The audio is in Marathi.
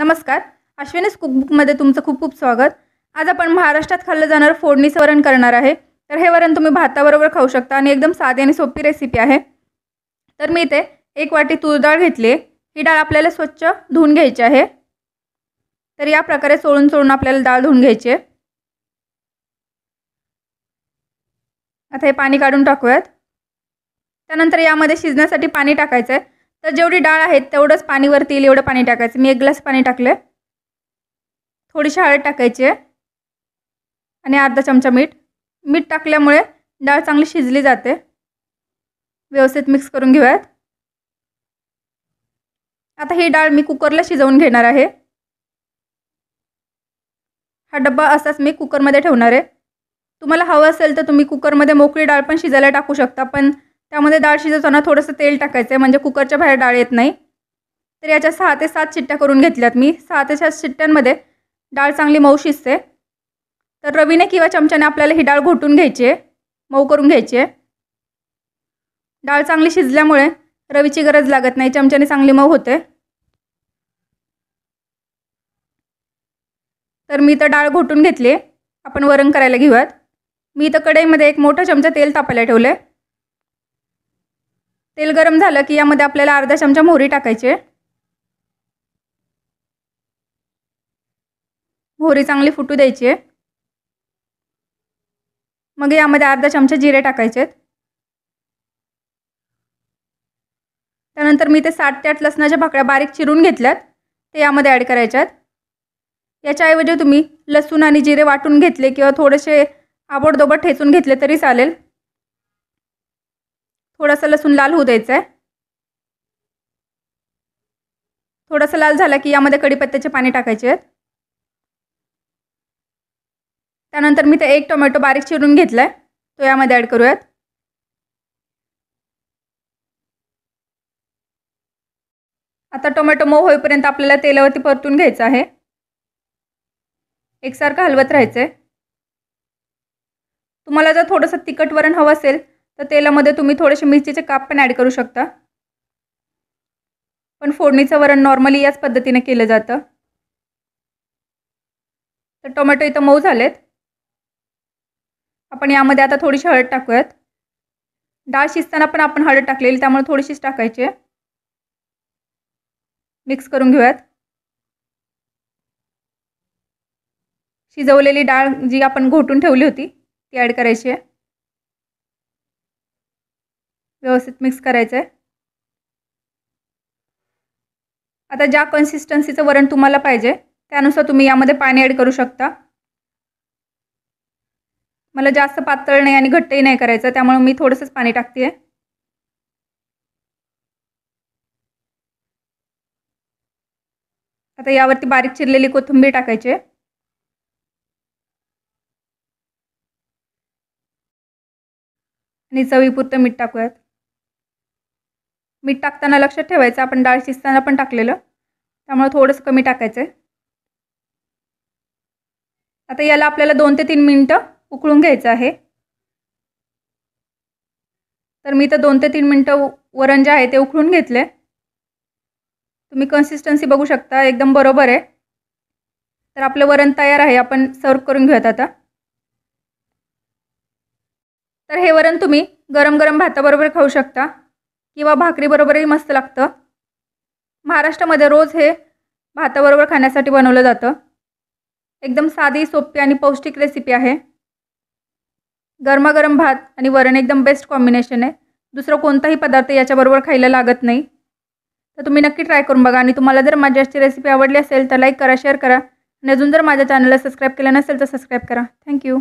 नमस्कार अश्विनीस कुकबुकमध्ये तुमचं खूप खूप स्वागत आज आपण महाराष्ट्रात खाल्लं जाणारं फोडणीचं वरण करणार आहे तर हे वरण तुम्ही भाताबरोबर खाऊ शकता आणि एकदम साधी आणि सोपी रेसिपी आहे तर मी इथे एक वाटी तूर डाळ घेतली ही डाळ आपल्याला स्वच्छ धुवून घ्यायची आहे तर या प्रकारे सोडून सोडून आपल्याला डाळ धुवून घ्यायची आहे आता हे पाणी काढून टाकूयात त्यानंतर यामध्ये शिजण्यासाठी पाणी टाकायचं आहे तर जेवढी डाळ आहे तेवढंच पाणी वरती येईल एवढं पाणी टाकायचं मी एक ग्लास पाणी टाकलं आहे थोडीशी हळद टाकायची आहे आणि अर्धा चमचा मीठ मीठ टाकल्यामुळे डाळ चांगली शिजली जाते व्यवस्थित मिक्स करून घेऊयात आता ही डाळ मी कुकरला शिजवून घेणार आहे हा डब्बा असाच मी कुकरमध्ये ठेवणार आहे तुम्हाला हवं असेल तर तुम्ही कुकरमध्ये मोकळी डाळ पण शिजायला टाकू शकता पण त्यामध्ये डाळ शिजवताना थोडंसं तेल टाकायचं आहे म्हणजे कुकरच्या बाहेर डाळ येत नाही तर याच्या सहा ते सात शिट्ट्या करून घेतल्यात मी सहा ते सात शिट्ट्यांमध्ये डाळ चांगली मऊ शिजते तर रवीने किंवा चमच्याने आपल्याला ही डाळ घोटून घ्यायची आहे मऊ करून घ्यायची आहे डाळ चांगली शिजल्यामुळे रवीची गरज लागत नाही चमच्याने चांगली मऊ होते तर मी तर डाळ घोटून घेतली आपण वरण करायला घेऊयात मी इथं कढईमध्ये एक मोठा चमचा तेल तापायला ठेवलं आहे तेल गरम झालं की यामध्ये आपल्याला अर्धा चमचा मोहरी टाकायची मोहरी चांगली फुटू द्यायची आहे मग यामध्ये अर्धा चमचा जिरे टाकायचे त्यानंतर मी ते साठ ते आठ लसणाच्या भाकऱ्या बारीक चिरून घेतल्यात ते यामध्ये ॲड करायच्यात याच्याऐवजी तुम्ही लसूण आणि जिरे वाटून घेतले किंवा थोडेसे आबोडदोबड ठेचून घेतले तरी चालेल थोडासा लसूण लाल होऊ द्यायचा आहे थोडासा लाल झाला की यामध्ये कढीपत्त्याचे पाणी टाकायचे आहेत त्यानंतर मी ते एक टोमॅटो बारीक चिरून घेतला आहे तो यामध्ये ॲड करूयात आता टोमॅटो मऊ होईपर्यंत आपल्याला तेलावरती परतून घ्यायचं आहे एकसारखं हलवत राहायचं आहे तुम्हाला जर थोडंसं तिखट वरण हवं असेल तर तेलामध्ये तुम्ही थोडेसे मिरचीचे काप पण ॲड करू शकता पण फोडणीचं वरण नॉर्मली याच पद्धतीने केलं जातं तर टोमॅटो इथं मऊ झालेत आपण यामध्ये आता थोडीशी हळद टाकूयात डाळ शिजताना पण आपण हळद टाकलेली त्यामुळे थोडीशीच टाकायची मिक्स करून घेऊयात शिजवलेली डाळ जी आपण घोटून ठेवली होती ती ॲड करायची आहे व्यवस्थित मिक्स करायचं आहे आता ज्या कन्सिस्टन्सीचं वरण तुम्हाला पाहिजे त्यानुसार तुम्ही यामध्ये पाणी ॲड करू शकता मला जास्त पातळ नाही आणि घट्टही नाही करायचं त्यामुळे मी थोडंसंच पाणी टाकते आहे आता यावरती बारीक चिरलेली कोथिंबीर टाकायची आहे आणि चवीपुरतं मीठ टाकूयात मीठ टाकताना लक्षात ठेवायचं आपण डाळ शिजताना पण टाकलेलं त्यामुळे थोडंसं कमी टाकायचं आहे आता याला आपल्याला दोन ते तीन मिनटं उकळून घ्यायचं आहे तर मी तर दोन ते तीन मिनटं वरण जे आहे ते उकळून घेतले तुम्ही कन्सिस्टन्सी बघू शकता एकदम बरोबर आहे तर आपलं वरण तयार आहे आपण सर्व करून घेऊयात आता तर हे वरण तुम्ही गरम गरम भाताबरोबर खाऊ शकता किंवा भाकरीबरोबरही मस्त लागतं महाराष्ट्रामध्ये रोज हे भाताबरोबर खाण्यासाठी बनवलं जातं एकदम साधी सोपी आणि पौष्टिक रेसिपी आहे गरमागरम भात आणि वरण एकदम बेस्ट कॉम्बिनेशन आहे दुसरं कोणताही पदार्थ याच्याबरोबर खायला लागत नाही तर तुम्ही नक्की ट्राय करून बघा आणि तुम्हाला जर माझी अशी रेसिपी आवडली असेल तर लाईक करा शेअर करा आणि अजून जर माझ्या चॅनलला सबस्क्राईब केलं नसेल तर सबस्क्राईब करा थँक्यू